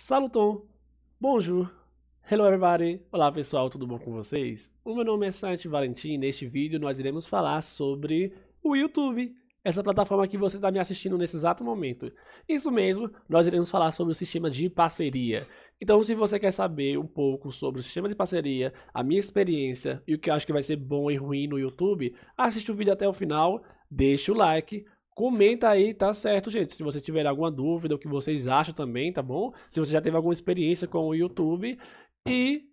Saluton, bonjour, hello everybody, olá pessoal, tudo bom com vocês? O meu nome é Sante Valentim e neste vídeo nós iremos falar sobre o YouTube, essa plataforma que você está me assistindo nesse exato momento. Isso mesmo, nós iremos falar sobre o sistema de parceria. Então se você quer saber um pouco sobre o sistema de parceria, a minha experiência e o que eu acho que vai ser bom e ruim no YouTube, assiste o vídeo até o final, deixa o like, Comenta aí, tá certo, gente? Se você tiver alguma dúvida, o que vocês acham também, tá bom? Se você já teve alguma experiência com o YouTube e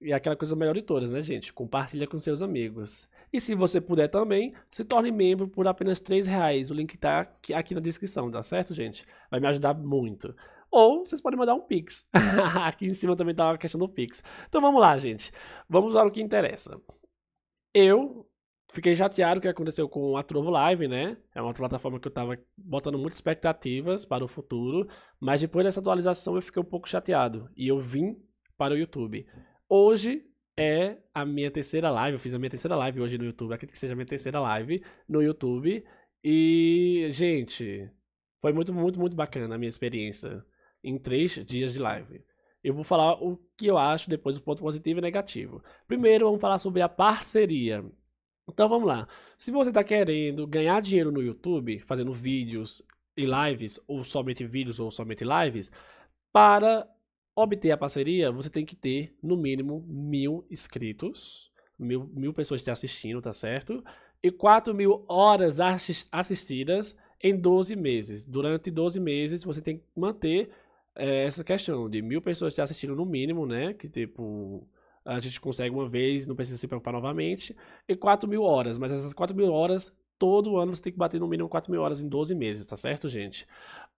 e é aquela coisa melhor de todas, né, gente? Compartilha com seus amigos. E se você puder também, se torne membro por apenas R$3,00. reais. O link tá aqui na descrição, tá certo, gente? Vai me ajudar muito. Ou vocês podem mandar um Pix. aqui em cima também tá a questão do Pix. Então vamos lá, gente. Vamos ao que interessa. Eu fiquei chateado o que aconteceu com a Trovo Live, né? É uma plataforma que eu tava botando muitas expectativas para o futuro, mas depois dessa atualização eu fiquei um pouco chateado e eu vim para o YouTube. Hoje é a minha terceira live, eu fiz a minha terceira live hoje no YouTube, acredito que seja a minha terceira live no YouTube. E, gente, foi muito, muito, muito bacana a minha experiência em três dias de live. Eu vou falar o que eu acho depois, o ponto positivo e negativo. Primeiro, vamos falar sobre a parceria. Então vamos lá. Se você está querendo ganhar dinheiro no YouTube, fazendo vídeos e lives, ou somente vídeos ou somente lives, para obter a parceria, você tem que ter no mínimo mil inscritos, mil, mil pessoas te assistindo, tá certo? E 4 mil horas assistidas em 12 meses. Durante 12 meses, você tem que manter é, essa questão de mil pessoas te assistindo no mínimo, né? Que tipo a gente consegue uma vez, não precisa se preocupar novamente. E 4 mil horas, mas essas 4 mil horas, todo ano você tem que bater no mínimo 4 mil horas em 12 meses, tá certo, gente?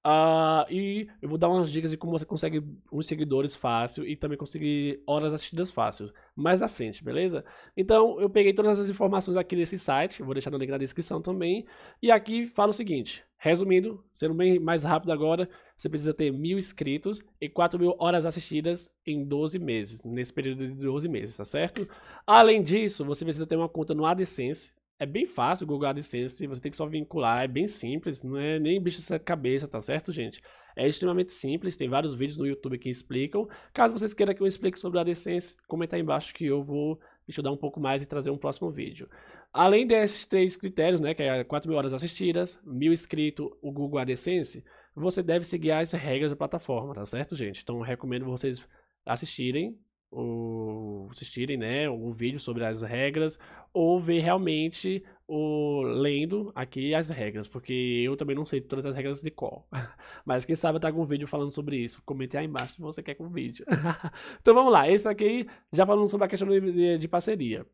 Uh, e eu vou dar umas dicas de como você consegue uns seguidores fácil e também conseguir horas assistidas fácil mais à frente, beleza? Então eu peguei todas as informações aqui nesse site, vou deixar no link na descrição também. E aqui fala o seguinte: resumindo, sendo bem mais rápido agora, você precisa ter mil inscritos e 4 mil horas assistidas em 12 meses, nesse período de 12 meses, tá certo? Além disso, você precisa ter uma conta no AdSense, é bem fácil o Google AdSense, você tem que só vincular, é bem simples, não é nem bicho de cabeça, tá certo, gente? É extremamente simples, tem vários vídeos no YouTube que explicam. Caso vocês queiram que eu explique sobre o AdSense, comenta aí embaixo que eu vou estudar um pouco mais e trazer um próximo vídeo. Além desses três critérios, né, que é 4 mil horas assistidas, mil inscritos, o Google AdSense, você deve seguir as regras da plataforma, tá certo, gente? Então, recomendo vocês assistirem o, assistirem, né, o vídeo sobre as regras, ou ver realmente o lendo aqui as regras, porque eu também não sei todas as regras de qual. Mas quem sabe tá com um vídeo falando sobre isso. Comente aí embaixo se você quer com um vídeo. então vamos lá, esse aqui já falando sobre a questão de, de parceria.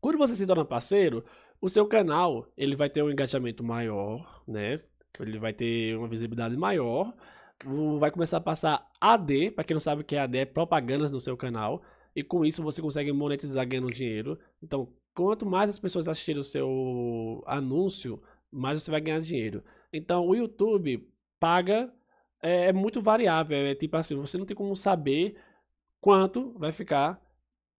Quando você se torna parceiro, o seu canal ele vai ter um engajamento maior, né? Ele vai ter uma visibilidade maior vai começar a passar AD, para quem não sabe o que é AD, é propagandas no seu canal. E com isso você consegue monetizar ganhando dinheiro. Então, quanto mais as pessoas assistirem o seu anúncio, mais você vai ganhar dinheiro. Então, o YouTube paga é, é muito variável, é tipo assim, você não tem como saber quanto vai ficar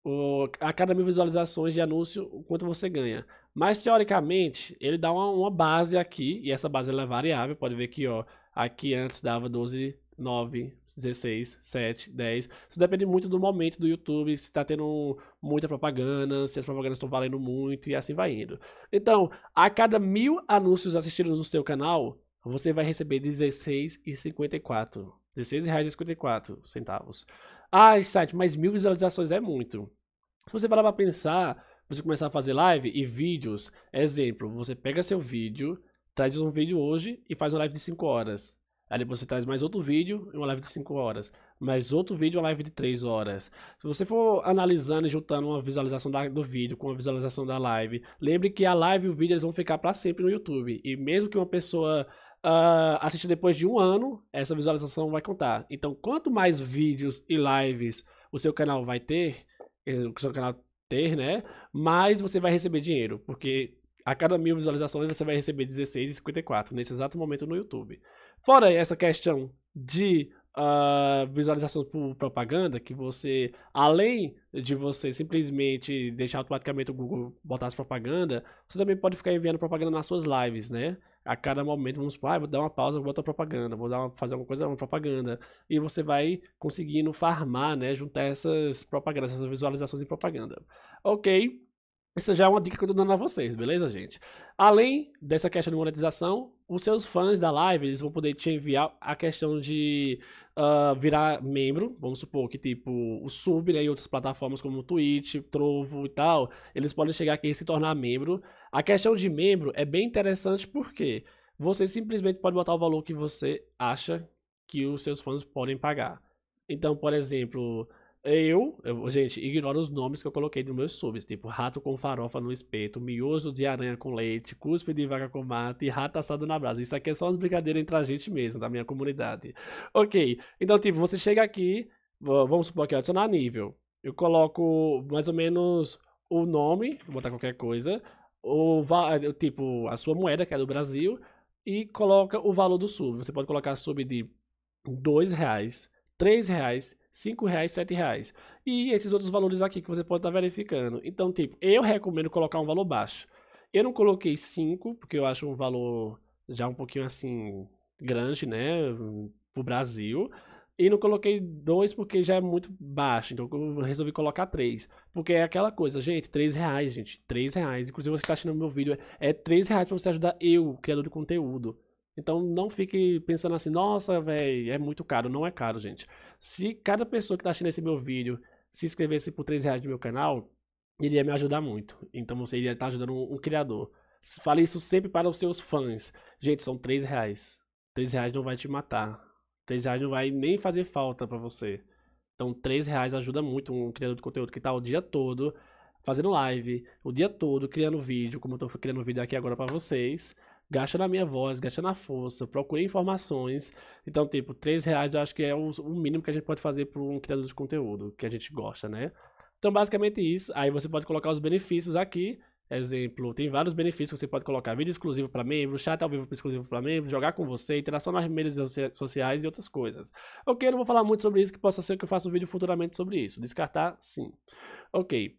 o, a cada mil visualizações de anúncio, o quanto você ganha. Mas teoricamente, ele dá uma, uma base aqui, e essa base é variável, pode ver que ó, Aqui antes dava 12, 9, 16, 7, 10. Isso depende muito do momento do YouTube, se está tendo muita propaganda, se as propagandas estão valendo muito e assim vai indo. Então, a cada mil anúncios assistidos no seu canal, você vai receber R$16,54. R$16,54. Ah, site, mas mil visualizações é muito. Se você parar para pensar, você começar a fazer live e vídeos, exemplo, você pega seu vídeo traz um vídeo hoje e faz uma live de 5 horas. Aí você traz mais outro vídeo e uma live de 5 horas. Mais outro vídeo e uma live de 3 horas. Se você for analisando e juntando uma visualização da, do vídeo com a visualização da live, lembre que a live e o vídeo eles vão ficar para sempre no YouTube. E mesmo que uma pessoa uh, assista depois de um ano, essa visualização vai contar. Então, quanto mais vídeos e lives o seu canal vai ter, eh, o seu canal ter, né? Mais você vai receber dinheiro. Porque a cada mil visualizações você vai receber 16,54 nesse exato momento no YouTube. Fora essa questão de uh, visualização por propaganda, que você, além de você simplesmente deixar automaticamente o Google botar as propaganda, você também pode ficar enviando propaganda nas suas lives, né? A cada momento, vamos supor, ah, vou dar uma pausa, vou botar propaganda, vou dar uma, fazer alguma coisa, uma propaganda. E você vai conseguindo farmar, né? Juntar essas propagandas, essas visualizações em propaganda. Ok, essa já é uma dica que eu tô dando a vocês, beleza, gente? Além dessa questão de monetização, os seus fãs da live, eles vão poder te enviar a questão de uh, virar membro, vamos supor que tipo o Sub, né, e outras plataformas como o Twitch, Trovo e tal, eles podem chegar aqui e se tornar membro. A questão de membro é bem interessante porque você simplesmente pode botar o valor que você acha que os seus fãs podem pagar. Então, por exemplo, eu, eu, gente, ignoro os nomes que eu coloquei nos meus subs, tipo rato com farofa no espeto, mioso de aranha com leite, cuspe de vaca com mate e rato assado na brasa. Isso aqui é só umas brincadeiras entre a gente mesmo, da minha comunidade. Ok, então, tipo, você chega aqui, vamos supor que eu adicionar nível. Eu coloco mais ou menos o nome, vou botar qualquer coisa, o eh, tipo, a sua moeda, que é do Brasil, e coloca o valor do sub. Você pode colocar sub de 2 reais, 3 reais, cinco reais, sete reais. E esses outros valores aqui que você pode estar tá verificando. Então, tipo, eu recomendo colocar um valor baixo. Eu não coloquei 5, porque eu acho um valor já um pouquinho assim grande, né, pro Brasil. E não coloquei 2 porque já é muito baixo, então eu resolvi colocar 3. Porque é aquela coisa, gente, 3 reais, gente, 3 reais. Inclusive você que tá assistindo meu vídeo, é 3 é reais pra você ajudar eu, criador de conteúdo. Então não fique pensando assim, nossa, velho, é muito caro. Não é caro, gente. Se cada pessoa que está assistindo esse meu vídeo se inscrevesse por 3 reais no meu canal, iria me ajudar muito. Então você iria estar tá ajudando um, um, criador. Fale isso sempre para os seus fãs. Gente, são 3 reais. 3 reais não vai te matar. 3 reais não vai nem fazer falta para você. Então 3 reais ajuda muito um criador de conteúdo que está o dia todo fazendo live, o dia todo criando vídeo, como eu estou criando vídeo aqui agora para vocês gasta na minha voz, gasta na força, procurei informações. Então, tipo, três reais eu acho que é o, mínimo que a gente pode fazer para um criador de conteúdo que a gente gosta, né? Então, basicamente isso. Aí você pode colocar os benefícios aqui. Exemplo, tem vários benefícios que você pode colocar: vídeo exclusivo para membros, chat ao vivo exclusivo para membros, jogar com você, interação nas redes sociais e outras coisas. Ok, não vou falar muito sobre isso, que possa ser que eu faça um vídeo futuramente sobre isso. Descartar, sim. Ok.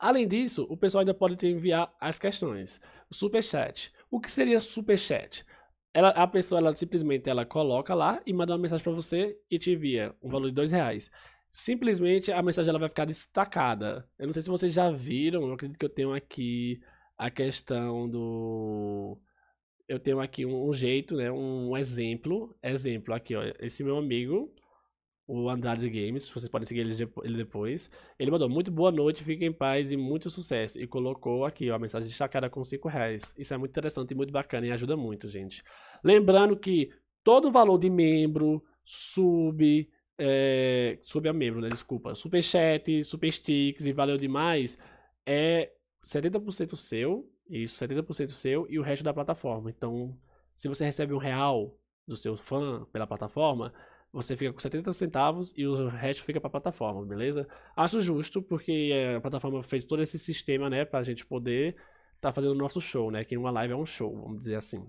Além disso, o pessoal ainda pode te enviar as questões. O superchat. O que seria superchat? Ela, a pessoa ela simplesmente ela coloca lá e manda uma mensagem para você e te envia um valor de dois reais. Simplesmente a mensagem ela vai ficar destacada. Eu não sei se vocês já viram, eu acredito que eu tenho aqui a questão do eu tenho aqui um, um jeito, né, um exemplo, exemplo aqui, ó, esse meu amigo, o Andrade Games, vocês podem seguir ele depois. Ele mandou muito boa noite, fiquem em paz e muito sucesso. E colocou aqui ó, a mensagem destacada com 5 reais. Isso é muito interessante e muito bacana e ajuda muito, gente. Lembrando que todo o valor de membro, sub, é, sub a membro, né? Desculpa, superchat, super sticks e valeu demais é 70% seu, isso, 70% seu e o resto da plataforma. Então, se você recebe um real do seu fã pela plataforma, você fica com 70 centavos e o resto fica para a plataforma, beleza? Acho justo, porque eh, a plataforma fez todo esse sistema, né, para a gente poder estar tá fazendo o nosso show, né, que uma live é um show, vamos dizer assim.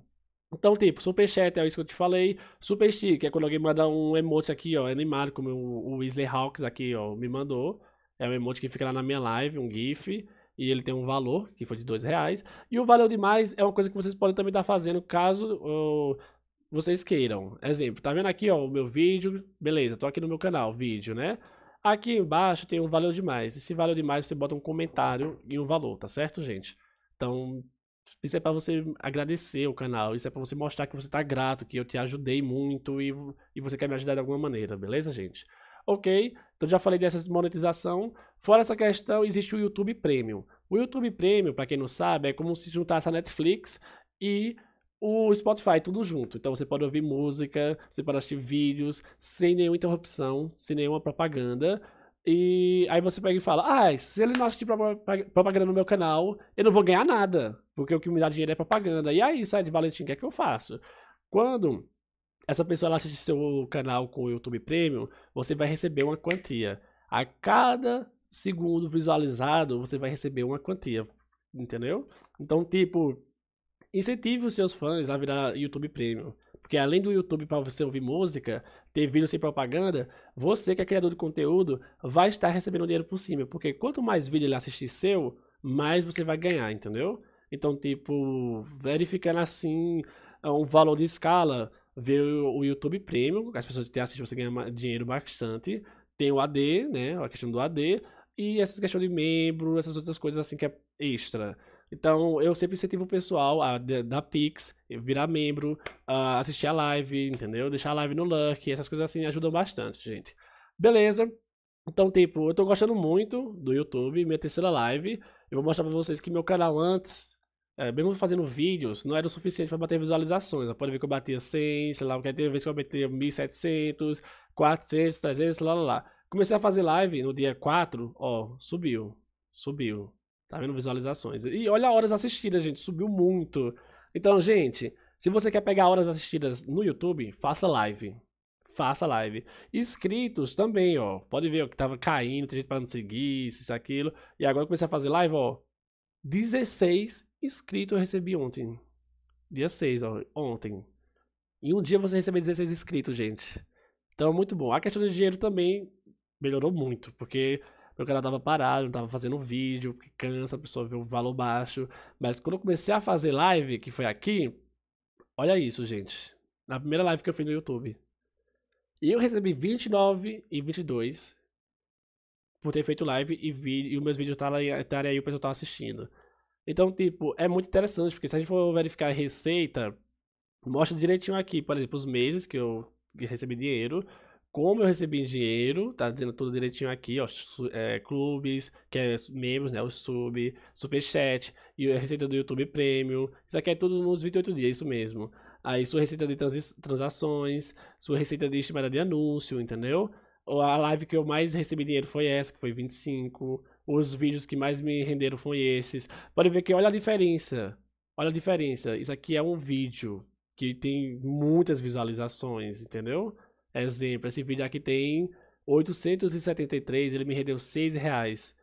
Então, tipo, superchat é isso que eu te falei. Superstick é quando alguém manda um emote aqui, ó, animado, como o Weasley Hawks aqui, ó, me mandou. É um emote que fica lá na minha live, um gif e ele tem um valor, que foi de dois reais. E o valeu demais é uma coisa que vocês podem também estar tá fazendo caso uh, vocês queiram. Exemplo, tá vendo aqui, ó, o meu vídeo, beleza, tô aqui no meu canal, vídeo, né? Aqui embaixo tem um valeu demais. E se valeu demais, você bota um comentário e um valor, tá certo, gente? Então, isso é para você agradecer o canal, isso é para você mostrar que você tá grato, que eu te ajudei muito e, e você quer me ajudar de alguma maneira, beleza, gente? Ok, então já falei dessa monetização. Fora essa questão, existe o YouTube Premium. O YouTube Premium, para quem não sabe, é como se juntasse a Netflix e o Spotify, tudo junto. Então você pode ouvir música, você pode assistir vídeos, sem nenhuma interrupção, sem nenhuma propaganda. E aí você pega e fala: Ah, se ele não assistir propaganda no meu canal, eu não vou ganhar nada, porque o que me dá dinheiro é propaganda. E aí, sai de Valentim, o que é que eu faço? Quando essa pessoa assiste seu canal com o YouTube Premium, você vai receber uma quantia. A cada segundo visualizado, você vai receber uma quantia. Entendeu? Então, tipo, incentive os seus fãs a virar YouTube Premium. Porque além do YouTube para você ouvir música, ter vídeo sem propaganda, você que é criador de conteúdo vai estar recebendo dinheiro por cima. Porque quanto mais vídeo ele assistir seu, mais você vai ganhar, entendeu? Então, tipo, verificando assim é um valor de escala, ver o YouTube Premium, as pessoas que assistem você ganha dinheiro bastante. Tem o AD, né? A questão do AD. E essas questões de membro, essas outras coisas assim que é extra. Então, eu sempre incentivo o pessoal a dar Pix, virar membro, a assistir a live, entendeu? Deixar a live no Luck, essas coisas assim ajudam bastante, gente. Beleza? Então, tipo, eu tô gostando muito do YouTube, minha terceira live. Eu vou mostrar pra vocês que meu canal antes, é, mesmo fazendo vídeos, não era o suficiente para bater visualizações. Pode ver que eu batia 100, sei lá, porque teve vez que eu batia 1700, 400, 300, lá, lá, lá. Comecei a fazer live no dia 4, ó, subiu, subiu. Tá vendo visualizações. E olha horas assistidas, gente. Subiu muito. Então, gente, se você quer pegar horas assistidas no YouTube, faça live. Faça live. Inscritos também, ó. Pode ver, ó, que tava caindo, tem gente pra não seguir, isso, aquilo. E agora eu comecei a fazer live, ó. 16 inscritos eu recebi ontem. Dia 6, ó, ontem. Em um dia você recebeu 16 inscritos, gente. Então é muito bom. A questão do dinheiro também melhorou muito, porque meu canal tava parado, não tava fazendo vídeo, que cansa, a pessoa vê o valor baixo. Mas quando eu comecei a fazer live, que foi aqui, olha isso, gente. Na primeira live que eu fiz no YouTube. E eu recebi 29 e 22 por ter feito live e, vi, e os meus vídeos estarem aí o pessoal tá assistindo. Então, tipo, é muito interessante, porque se a gente for verificar a receita, mostra direitinho aqui, por exemplo, os meses que eu recebi dinheiro, como eu recebi dinheiro, tá dizendo tudo direitinho aqui, ó, é, clubes, que é membros, né, o sub, superchat, e a receita do YouTube Premium, isso aqui é tudo nos 28 dias, isso mesmo. Aí sua receita de trans, transações, sua receita de estimada de anúncio, entendeu? A live que eu mais recebi dinheiro foi essa, que foi 25, os vídeos que mais me renderam foi esses. Pode ver que olha a diferença, olha a diferença, isso aqui é um vídeo que tem muitas visualizações, Entendeu? Exemplo, esse vídeo aqui tem 873, ele me rendeu 6 reais.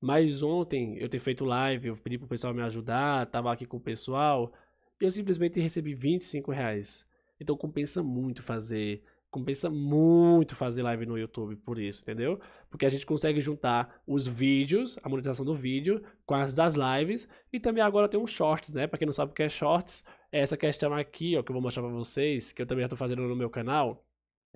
Mas ontem eu tenho feito live, eu pedi pro pessoal me ajudar, tava aqui com o pessoal, e eu simplesmente recebi 25 reais. Então compensa muito fazer, compensa muito fazer live no YouTube por isso, entendeu? Porque a gente consegue juntar os vídeos, a monetização do vídeo, com as das lives, e também agora tem um shorts, né? Pra quem não sabe o que é shorts, é essa questão aqui, ó, que eu vou mostrar pra vocês, que eu também já tô fazendo no meu canal,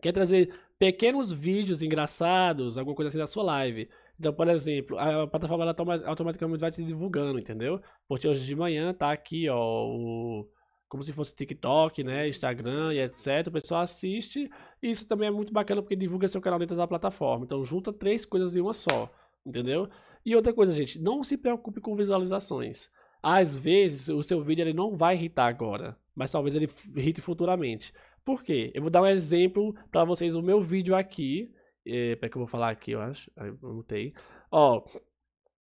quer trazer pequenos vídeos engraçados, alguma coisa assim da sua live. Então, por exemplo, a plataforma ela automaticamente vai te divulgando, entendeu? Porque hoje de manhã tá aqui, ó, o, como se fosse TikTok, né, Instagram e etc. O pessoal assiste e isso também é muito bacana porque divulga seu canal dentro da plataforma. Então, junta três coisas em uma só, entendeu? E outra coisa, gente, não se preocupe com visualizações. Às vezes, o seu vídeo ele não vai irritar agora, mas talvez ele irrite futuramente. Por quê? Eu vou dar um exemplo para vocês o meu vídeo aqui. É, para que eu vou falar aqui, eu acho. Eu mutei. Ó,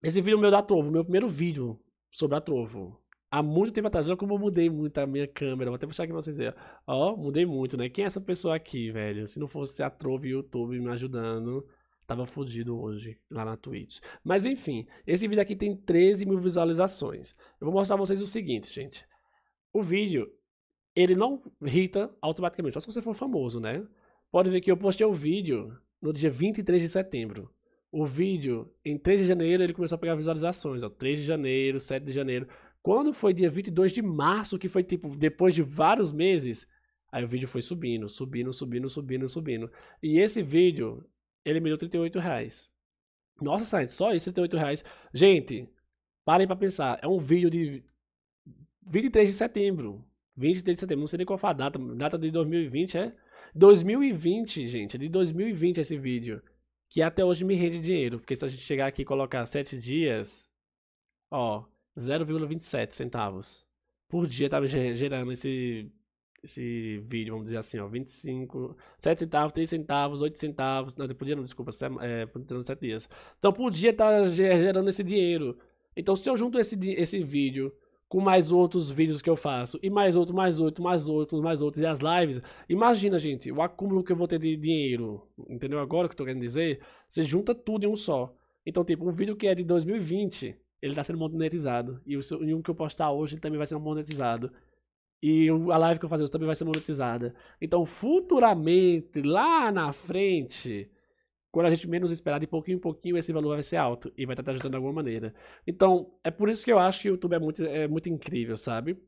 esse vídeo é meu da Trovo, meu primeiro vídeo sobre a Trovo. Há muito tempo atrás, olha como eu mudei muito a minha câmera. Vou até puxar aqui pra vocês verem. Ó, mudei muito, né? Quem é essa pessoa aqui, velho? Se não fosse a Trovo e o YouTube me ajudando, tava fudido hoje lá na Twitch. Mas enfim, esse vídeo aqui tem 13 mil visualizações. Eu vou mostrar pra vocês o seguinte, gente. O vídeo, ele não irrita automaticamente, só se você for famoso, né? Pode ver que eu postei o um vídeo no dia 23 de setembro. O vídeo, em 3 de janeiro, ele começou a pegar visualizações, ó, 3 de janeiro, 7 de janeiro. Quando foi dia 22 de março, que foi tipo, depois de vários meses, aí o vídeo foi subindo, subindo, subindo, subindo, subindo. E esse vídeo, ele me deu 38 reais. Nossa, Sainz, só isso, 38 reais. Gente, parem pra pensar, é um vídeo de 23 de setembro. 23 de setembro, não sei nem qual foi a data, data de 2020, é? 2020, gente, é de 2020 esse vídeo, que até hoje me rende dinheiro, porque se a gente chegar aqui e colocar 7 dias, ó, 0,27 centavos por dia tava gerando esse esse vídeo, vamos dizer assim, ó, 25, 7 centavos, 3 centavos, 8 centavos, não, podia, não, desculpa, é, 7 é, dias. Então, podia dia tá gerando esse dinheiro. Então, se eu junto esse, esse vídeo com mais outros vídeos que eu faço, e mais outro, mais outro, mais outro, mais outros, e as lives. Imagina, gente, o acúmulo que eu vou ter de dinheiro, entendeu agora o que eu tô querendo dizer? Você junta tudo em um só. Então, tipo, um vídeo que é de 2020, ele tá sendo monetizado, e, o seu, e um que eu postar hoje, ele também vai ser monetizado. E a live que eu fazer hoje também vai ser monetizada. Então, futuramente, lá na frente, quando a gente menos esperar, de pouquinho em pouquinho, esse valor vai ser alto e vai estar tá te ajudando de alguma maneira. Então, é por isso que eu acho que o YouTube é muito, é muito incrível, sabe?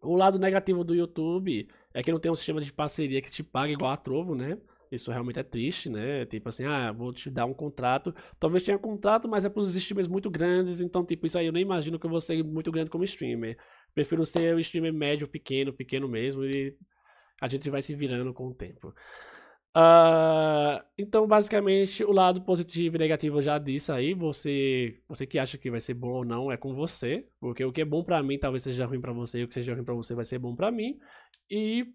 O lado negativo do YouTube é que não tem um sistema de parceria que te paga igual a Trovo, né? Isso realmente é triste, né? Tipo assim, ah, vou te dar um contrato. Talvez tenha contrato, mas é para os streamers muito grandes. Então, tipo, isso aí eu nem imagino que eu vou ser muito grande como streamer. Prefiro ser um streamer médio, pequeno, pequeno mesmo. E a gente vai se virando com o tempo. Uh, então, basicamente, o lado positivo e negativo eu já disse aí. Você, você que acha que vai ser bom ou não é com você, porque o que é bom para mim talvez seja ruim para você, e o que seja ruim para você vai ser bom para mim. E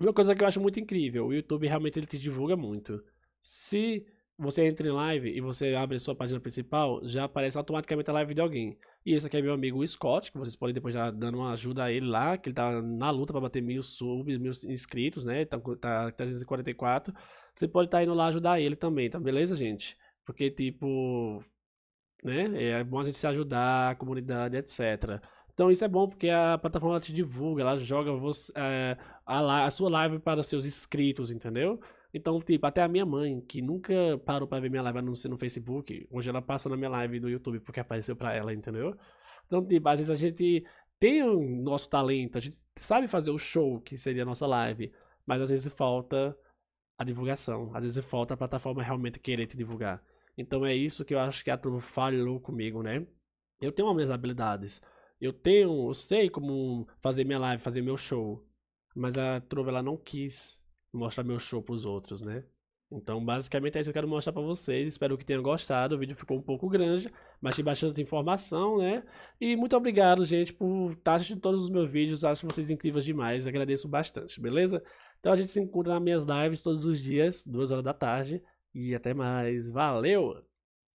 uma coisa que eu acho muito incrível, o YouTube realmente ele te divulga muito. Se você entra em live e você abre a sua página principal, já aparece automaticamente a live de alguém. E esse aqui é meu amigo Scott, que vocês podem depois já dando uma ajuda a ele lá, que ele tá na luta para bater mil subs, mil inscritos, né? tá, tá 344. Você pode estar tá indo lá ajudar ele também, tá beleza, gente? Porque, tipo, né? É bom a gente se ajudar, a comunidade, etc. Então isso é bom porque a plataforma te divulga, ela joga você, é, a, a sua live para seus inscritos, entendeu? Então, tipo, até a minha mãe, que nunca parou pra ver minha live no, no Facebook, hoje ela passou na minha live do YouTube porque apareceu pra ela, entendeu? Então, tipo, às vezes a gente tem o nosso talento, a gente sabe fazer o show, que seria a nossa live, mas às vezes falta a divulgação, às vezes falta a plataforma realmente querer te divulgar. Então é isso que eu acho que a Turbo falhou comigo, né? Eu tenho as minhas habilidades, eu tenho, eu sei como fazer minha live, fazer meu show, mas a Turbo ela não quis mostrar meu show pros outros, né? Então, basicamente é isso que eu quero mostrar para vocês. Espero que tenham gostado. O vídeo ficou um pouco grande, mas tem bastante informação, né? E muito obrigado, gente, por estar tá assistindo todos os meus vídeos. Acho vocês incríveis demais. Agradeço bastante, beleza? Então a gente se encontra nas minhas lives todos os dias, duas horas da tarde. E até mais. Valeu!